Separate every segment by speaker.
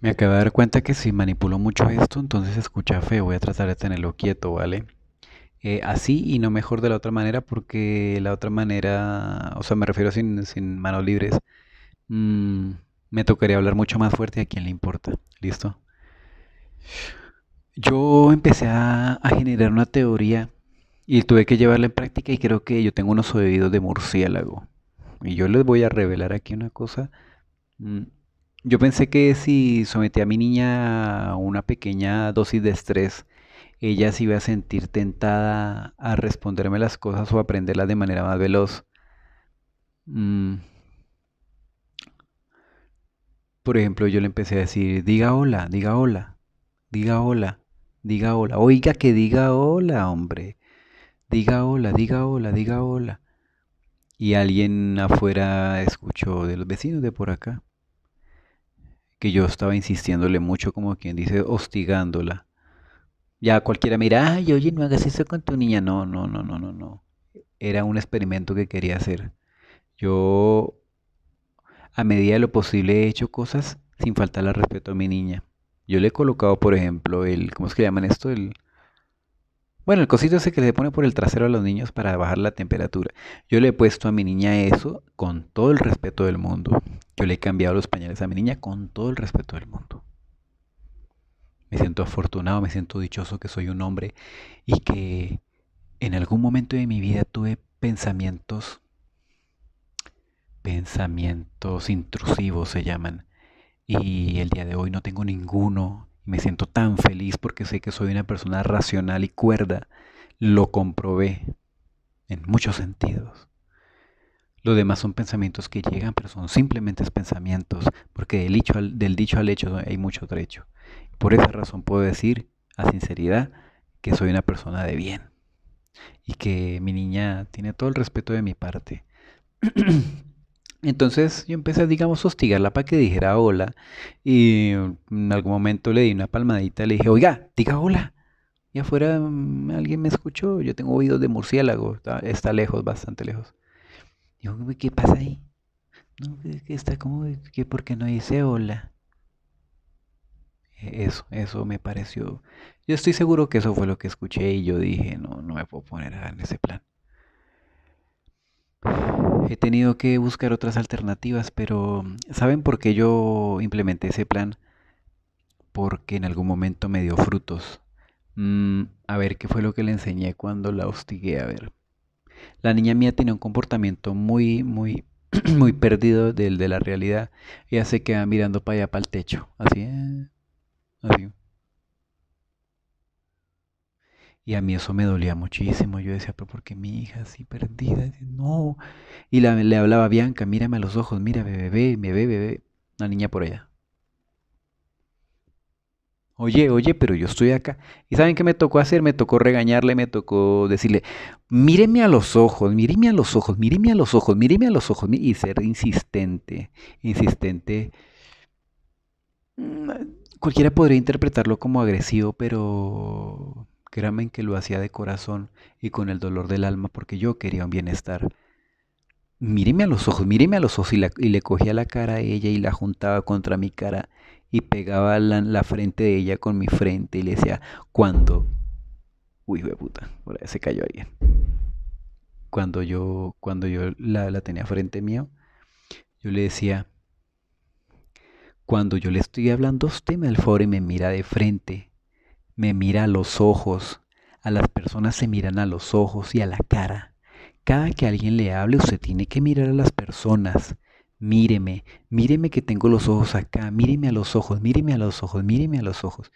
Speaker 1: Me acabo de dar cuenta que si manipulo mucho esto, entonces escucha fe. Voy a tratar de tenerlo quieto, ¿vale? Eh, así y no mejor de la otra manera, porque la otra manera, o sea, me refiero sin, sin manos libres. Mm, me tocaría hablar mucho más fuerte a quien le importa. ¿Listo? Yo empecé a, generar una teoría y tuve que llevarla en práctica y creo que yo tengo unos oídos de murciélago. Y yo les voy a revelar aquí una cosa. Mm, yo pensé que si sometía a mi niña a una pequeña dosis de estrés, ella se iba a sentir tentada a responderme las cosas o aprenderlas de manera más veloz. Mm. Por ejemplo, yo le empecé a decir, diga hola, diga hola, diga hola, diga hola. Oiga que diga hola, hombre. Diga hola, diga hola, diga hola. Y alguien afuera escuchó de los vecinos de por acá que yo estaba insistiéndole mucho, como quien dice, hostigándola. Ya cualquiera mira, ay, oye, no hagas eso con tu niña. No, no, no, no, no, no. Era un experimento que quería hacer. Yo, a medida de lo posible, he hecho cosas sin faltar al respeto a mi niña. Yo le he colocado, por ejemplo, el, ¿cómo es que llaman esto? El, bueno, el cosito ese que le pone por el trasero a los niños para bajar la temperatura. Yo le he puesto a mi niña eso con todo el respeto del mundo. Yo le he cambiado los pañales a mi niña con todo el respeto del mundo. Me siento afortunado, me siento dichoso que soy un hombre y que en algún momento de mi vida tuve pensamientos, pensamientos intrusivos se llaman, y el día de hoy no tengo ninguno me siento tan feliz porque sé que soy una persona racional y cuerda. Lo comprobé en muchos sentidos. Lo demás son pensamientos que llegan, pero son simplemente pensamientos, porque del dicho al, del dicho al hecho hay mucho trecho. Por esa razón puedo decir a sinceridad que soy una persona de bien y que mi niña tiene todo el respeto de mi parte. Entonces yo empecé, digamos, hostigarla para que dijera hola. Y en algún momento le di una palmadita, le dije, oiga, diga hola. Y afuera mm, alguien me escuchó, yo tengo oídos de murciélago, está, lejos, bastante lejos. Digo, ¿qué pasa ahí? No, está como, que por qué no dice hola? E, eso, eso me pareció. Yo estoy seguro que eso fue lo que escuché y yo dije, no, no me puedo poner en ese plan. He tenido que buscar otras alternativas, pero ¿saben por qué yo implementé ese plan? Porque en algún momento me dio frutos. Mm, a ver, ¿qué fue lo que le enseñé cuando la hostigué? A ver. La niña mía tiene un comportamiento muy, muy, muy perdido del de la realidad. Ella se queda mirando para allá, para el techo. Así, eh, así. Y a mí eso me dolía muchísimo. Yo decía, pero ¿por qué mi hija así perdida? No. Y le hablaba a Bianca, mírame a los ojos, mira, bebé, bebé, bebé. Una niña por allá. Oye, oye, pero yo estoy acá. ¿Y saben qué me tocó hacer? Me tocó regañarle, me tocó decirle, míreme a los ojos, míreme a los ojos, míreme a los ojos, míreme a los ojos. Y ser insistente, insistente. Mm, cualquiera podría interpretarlo como agresivo, pero Créanme que lo hacía de corazón y con el dolor del alma porque yo quería un bienestar. Míreme a los ojos, míreme a los ojos y, le cogía la cara a ella y la juntaba contra mi cara y pegaba la, frente de ella con mi frente y le decía, cuando Uy, de puta, se cayó alguien. Cuando yo, cuando yo la, tenía frente mío, yo le decía, cuando yo le estoy hablando, usted me al y me mira de frente me mira a los ojos, a las personas se miran a los ojos y a la cara. Cada que alguien le hable usted tiene que mirar a las personas. Míreme, míreme que tengo los ojos acá, míreme a los ojos, míreme a los ojos, míreme a los ojos.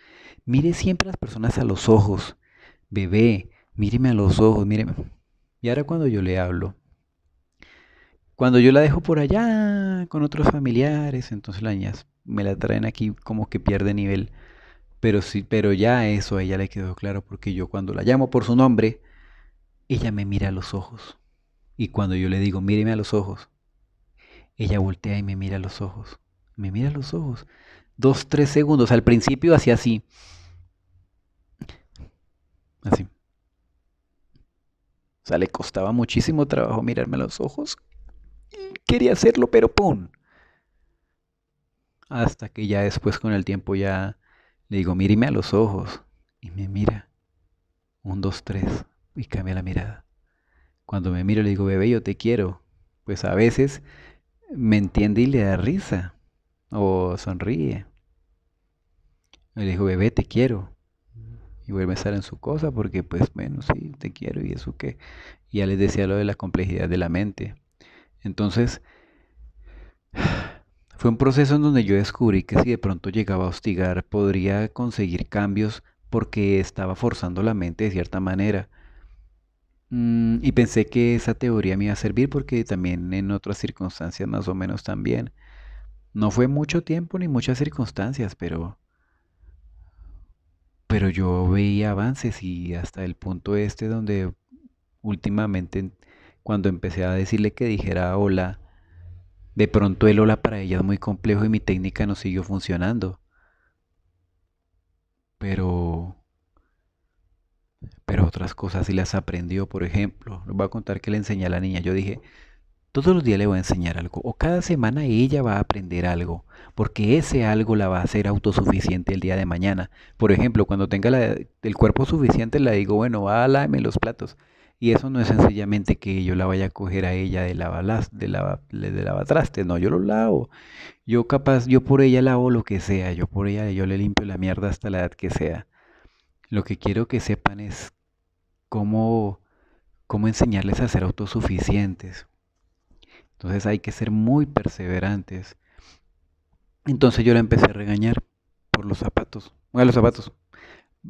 Speaker 1: Mire siempre a las personas a los ojos. Bebé, míreme a los ojos, míreme. Y ahora cuando yo le hablo, cuando yo la dejo por allá con otros familiares, entonces la niña me la traen aquí como que pierde nivel. Pero, sí, pero ya eso a ella le quedó claro porque yo cuando la llamo por su nombre, ella me mira a los ojos. Y cuando yo le digo, míreme a los ojos, ella voltea y me mira a los ojos. Me mira a los ojos. Dos, tres segundos. Al principio hacía así. Así. O sea, le costaba muchísimo trabajo mirarme a los ojos. Quería hacerlo, pero ¡pum! Hasta que ya después con el tiempo ya le digo, míreme a los ojos. Y me mira. Un, dos, tres. Y cambia la mirada. Cuando me miro le digo, bebé, yo te quiero. Pues a veces me entiende y le da risa. O sonríe. Le digo, bebé, te quiero. Y vuelve a estar en su cosa porque, pues, bueno, sí, te quiero. Y eso que ya les decía lo de la complejidad de la mente. Entonces, fue un proceso en donde yo descubrí que si de pronto llegaba a hostigar podría conseguir cambios porque estaba forzando la mente de cierta manera. Mm, y pensé que esa teoría me iba a servir porque también en otras circunstancias más o menos también. No fue mucho tiempo ni muchas circunstancias, pero pero yo veía avances y hasta el punto este donde últimamente cuando empecé a decirle que dijera hola de pronto el hola para ella es muy complejo y mi técnica no siguió funcionando. Pero... Pero otras cosas sí las aprendió, por ejemplo. Les voy a contar que le enseñé a la niña. Yo dije, todos los días le voy a enseñar algo. O cada semana ella va a aprender algo. Porque ese algo la va a hacer autosuficiente el día de mañana. Por ejemplo, cuando tenga el cuerpo suficiente, le digo, bueno, va a los platos. Y eso no es sencillamente que yo la vaya a coger a ella de lavalas, de lavatraste, no, yo lo lavo. Yo capaz, yo por ella lavo lo que sea, yo por ella yo le limpio la mierda hasta la edad que sea. Lo que quiero que sepan es cómo, cómo enseñarles a ser autosuficientes. Entonces hay que ser muy perseverantes. Entonces yo la empecé a regañar por los zapatos. Bueno, los zapatos.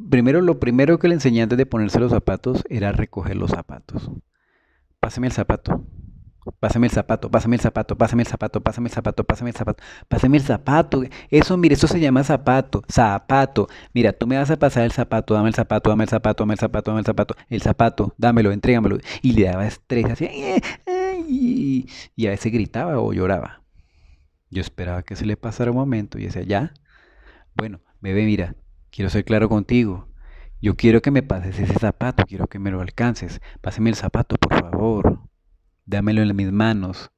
Speaker 1: Primero, lo primero que le enseñé antes de ponerse los zapatos era recoger los zapatos. Pásame el zapato. Pásame el zapato, pásame el zapato, pásame el zapato, pásame el zapato, pásame el zapato, pásame el zapato. Eso, mira, eso se llama zapato, zapato. Mira, tú me vas a pasar el zapato, dame el zapato, dame el zapato, dame el zapato, dame el zapato, el zapato, dámelo, entrégamelo. Y le daba estrés así, y, y a veces gritaba o lloraba. Yo esperaba que se le pasara un momento y decía, ya, bueno, bebé, mira, Quiero ser claro contigo. Yo quiero que me pases ese zapato, quiero que me lo alcances. Pásame el zapato, por favor. Dámelo en mis manos.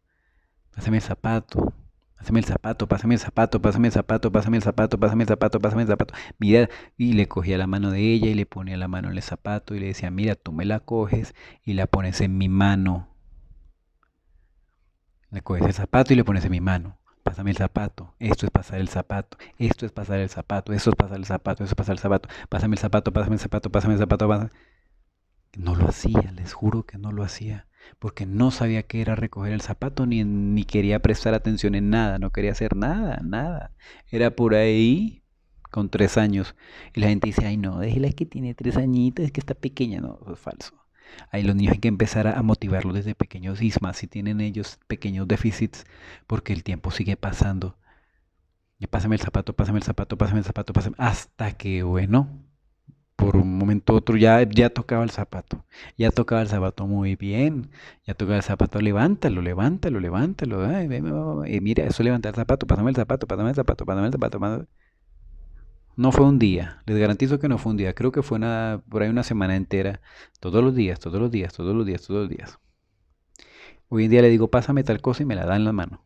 Speaker 1: Pásame el zapato. Pásame el zapato, pásame el zapato, pásame el zapato, pásame el zapato, pásame el zapato, pásame el zapato. Mira, y le cogía la mano de ella y le ponía la mano en el zapato y le decía, mira, tú me la coges y la pones en mi mano. Le coges el zapato y le pones en mi mano pásame el zapato, esto es pasar el zapato, esto es pasar el zapato, eso es pasar el zapato, eso es pasar el zapato, pásame el zapato, pásame el zapato, pásame el zapato, No lo hacía, les juro que no lo hacía, porque no sabía qué era recoger el zapato, ni, ni quería prestar atención en nada, no quería hacer nada, nada. Era por ahí, con tres años. Y la gente dice, ay no, déjela que tiene tres añitos, es que está pequeña. No, eso es falso. Ahí los niños hay que empezar a motivarlos desde pequeños y si tienen ellos pequeños déficits, porque el tiempo sigue pasando. pásame el zapato, pásame el zapato, pásame el zapato, pásame. Hasta que, bueno, por un momento u otro ya, ya tocaba el zapato. Ya tocaba el zapato muy bien. Ya tocaba el zapato, levántalo, levántalo, levántalo. Ay, mira, eso levantar el zapato, pásame el zapato, pásame el zapato, pásame el zapato. Pásame el zapato. No fue un día, les garantizo que no fue un día, creo que fue una, por ahí una semana entera, todos los días, todos los días, todos los días, todos los días. Hoy en día le digo, pásame tal cosa y me la da en la mano.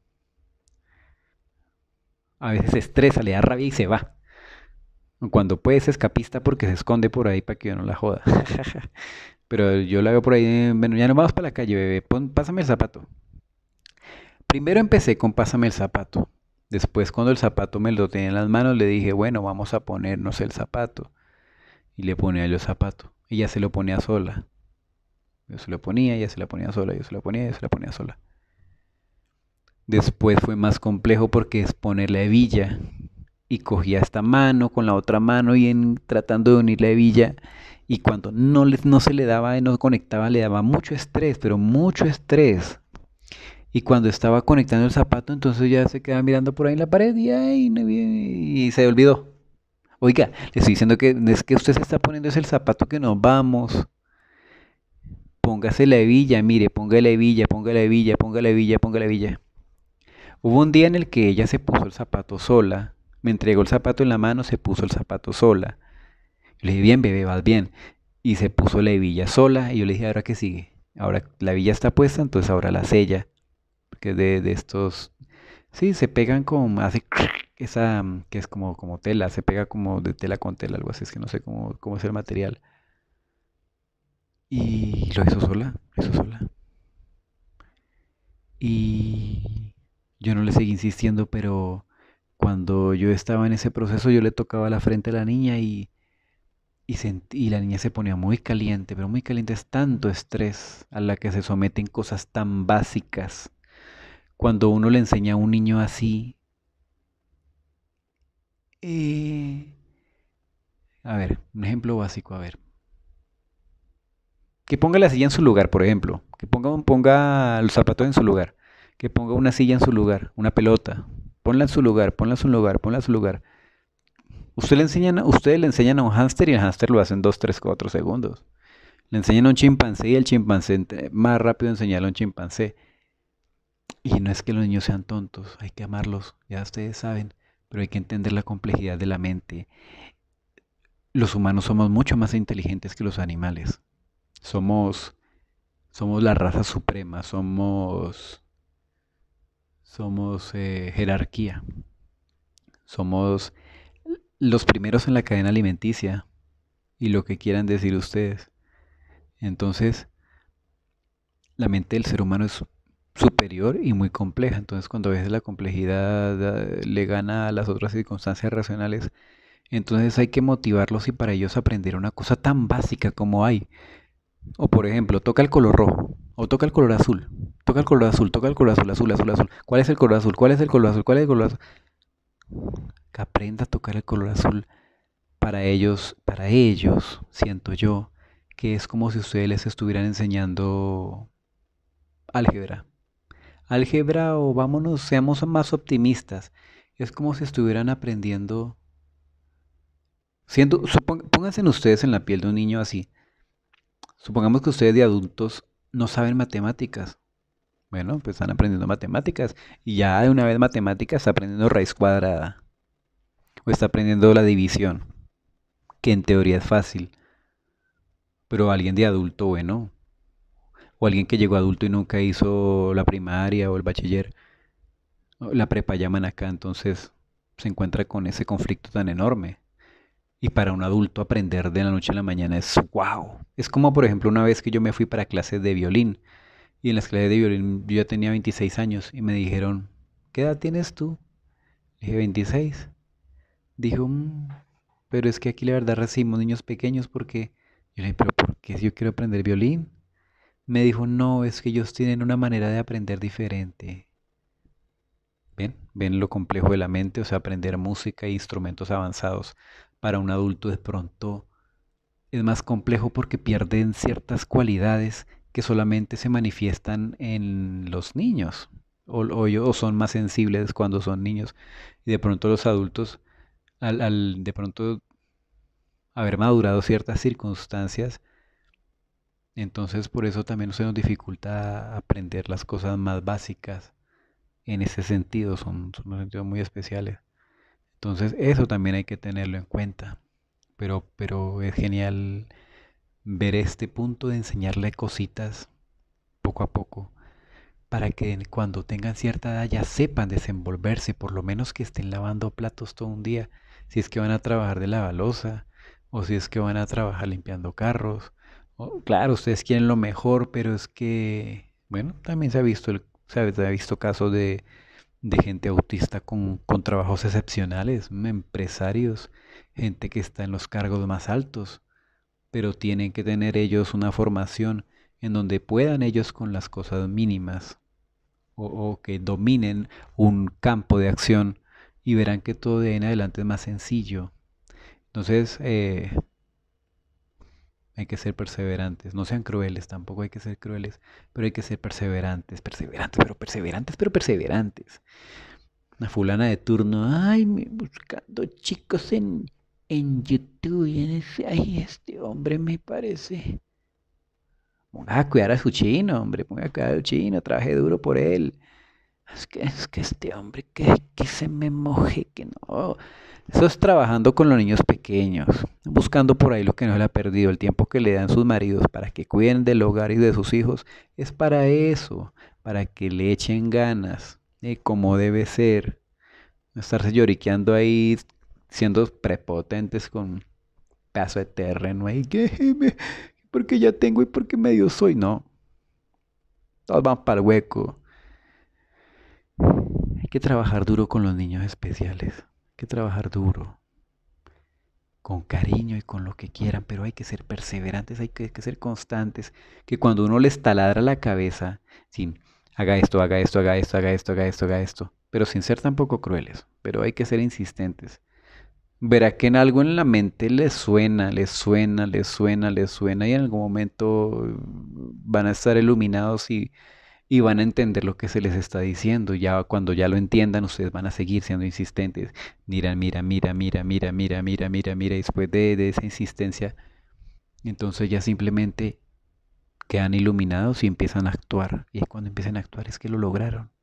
Speaker 1: A veces se estresa, le da rabia y se va. Cuando puede es escapista porque se esconde por ahí para que yo no la joda. Pero yo la veo por ahí, bueno, ya no vamos para la calle, bebé, pásame el zapato. Primero empecé con pásame el zapato. Después cuando el zapato me lo tenía en las manos, le dije, bueno, vamos a ponernos el zapato. Y le ponía yo el zapato. Y ya se lo ponía sola. Yo se lo ponía, ella se la ponía sola, yo se lo ponía, ella se la ponía sola. Después fue más complejo porque es poner la hebilla. Y cogía esta mano con la otra mano y tratando de unir la hebilla. Y cuando no, no se le daba, y no conectaba, le daba mucho estrés, pero mucho estrés y cuando estaba conectando el zapato, entonces ya se quedaba mirando por ahí en la pared y, y se olvidó. Oiga, le estoy diciendo que es que usted se está poniendo ese el zapato que nos vamos. Póngase la hebilla, mire, ponga la hebilla, la hebilla, la hebilla, la hebilla. Hubo un día en el que ella se puso el zapato sola, me entregó el zapato en la mano, se puso el zapato sola. le dije, bien, bebé, vas bien. Y se puso la hebilla sola y yo le dije, ahora qué sigue. Ahora la hebilla está puesta, entonces ahora la sella que de, estos, sí, se pegan con, hace esa, mm, que es como, como tela, se pega como de tela con tela, algo así, es que no sé cómo, es el material. Y lo hizo sola, hizo sola. Y yo no le seguí insistiendo, pero cuando yo estaba en ese proceso, yo le tocaba la frente a la niña y, y la niña se ponía muy caliente, pero muy caliente es tanto estrés a la que se someten cosas tan básicas cuando uno le enseña a un niño así, eh, a ver, un ejemplo básico, a ver. Que ponga la silla en su lugar, por ejemplo. Que ponga, ponga los zapatos en su lugar. Que ponga una silla en su lugar, una pelota. Ponla en su lugar, ponla en su lugar, ponla en su lugar. Usted le enseñan, ustedes le enseñan a un hámster y el hámster lo hace en 2, 3, 4 segundos. Le enseñan a un chimpancé y el chimpancé más rápido enseñarle a un chimpancé. Y no es que los niños sean tontos, hay que amarlos, ya ustedes saben, pero hay que entender la complejidad de la mente. Los humanos somos mucho más inteligentes que los animales. Somos somos la raza suprema, somos somos eh, jerarquía. Somos los primeros en la cadena alimenticia y lo que quieran decir ustedes. Entonces, la mente del ser humano es superior y muy compleja. Entonces, cuando a veces la complejidad eh, le gana a las otras circunstancias racionales, entonces hay que motivarlos y para ellos aprender una cosa tan básica como hay. O por ejemplo, toca el color rojo o toca el color azul. Toca el color azul, toca el color azul, azul, azul, azul. ¿Cuál es el color azul? ¿Cuál es el color azul? ¿Cuál es el color azul? Que aprenda a tocar el color azul para ellos, para ellos, siento yo, que es como si ustedes les estuvieran enseñando álgebra álgebra o vámonos, seamos más optimistas. Es como si estuvieran aprendiendo. Siendo, pónganse ustedes en la piel de un niño así. Supongamos que ustedes de adultos no saben matemáticas. Bueno, pues están aprendiendo matemáticas. Y ya de una vez matemáticas está aprendiendo raíz cuadrada. O está aprendiendo la división. Que en teoría es fácil. Pero alguien de adulto, bueno, o alguien que llegó adulto y nunca hizo la primaria o el bachiller, la prepa llaman acá, entonces se encuentra con ese conflicto tan enorme. Y para un adulto aprender de la noche a la mañana es wow. Es como por ejemplo una vez que yo me fui para clases de violín y en las clases de violín yo tenía 26 años y me dijeron, ¿qué edad tienes tú? Le dije 26. Dijo, mm, pero es que aquí la verdad recibimos niños pequeños porque yo le dije, pero ¿por qué si yo quiero aprender violín? me dijo, no, es que ellos tienen una manera de aprender diferente. ¿Ven? ¿Ven lo complejo de la mente? O sea, aprender música e instrumentos avanzados para un adulto de pronto es más complejo porque pierden ciertas cualidades que solamente se manifiestan en los niños. O, son más sensibles cuando son niños. Y de pronto los adultos, al de pronto haber madurado ciertas circunstancias, entonces por eso también se nos dificulta aprender las cosas más básicas en ese sentido, son, sentidos muy especiales. Entonces eso también hay que tenerlo en cuenta. Pero, pero es genial ver este punto de enseñarle cositas poco a poco para que cuando tengan cierta edad ya sepan desenvolverse, por lo menos que estén lavando platos todo un día, si es que van a trabajar de la balosa o si es que van a trabajar limpiando carros Oh, claro, ustedes quieren lo mejor, pero es que, bueno, también se ha visto, el, se, ha, visto casos de, de gente autista con, trabajos excepcionales, mm, empresarios, gente que está en los cargos más altos, pero tienen que tener ellos una formación en donde puedan ellos con las cosas mínimas o, o que dominen un campo de acción y verán que todo de ahí en adelante es más sencillo. Entonces, eh, hay que ser perseverantes, no sean crueles, tampoco hay que ser crueles, pero hay que ser perseverantes, perseverantes, pero perseverantes, pero perseverantes. Una fulana de turno, ay, me buscando chicos en, en YouTube, y en ese, ay, este hombre me parece. Voy a cuidar a su chino, hombre, ponga a cuidar a chino, trabajé duro por él. Es que, es que este hombre que se me moje, que no, eso es trabajando con los niños pequeños, buscando por ahí lo que no le ha perdido, el tiempo que le dan sus maridos para que cuiden del hogar y de sus hijos, es para eso, para que le echen ganas, eh, como debe ser. No estarse lloriqueando ahí, siendo prepotentes con paso pedazo de terreno ahí, que porque ya tengo y porque medio soy, no. Todos van para el hueco. Hay que trabajar duro con los niños especiales que trabajar duro, con cariño y con lo que quieran, pero hay que ser perseverantes, hay que, ser constantes, que cuando uno les taladra la cabeza, sin haga esto, haga esto, haga esto, haga esto, haga esto, haga esto, pero sin ser tampoco crueles, pero hay que ser insistentes. Verá que en algo en la mente les suena, les suena, les suena, les suena y en algún momento van a estar iluminados y y van a entender lo que se les está diciendo. Ya cuando ya lo entiendan, ustedes van a seguir siendo insistentes. Mira, mira, mira, mira, mira, mira, mira, mira, mira. Después de, esa insistencia, entonces ya simplemente quedan iluminados y empiezan a actuar. Y es cuando empiezan a actuar es que lo lograron.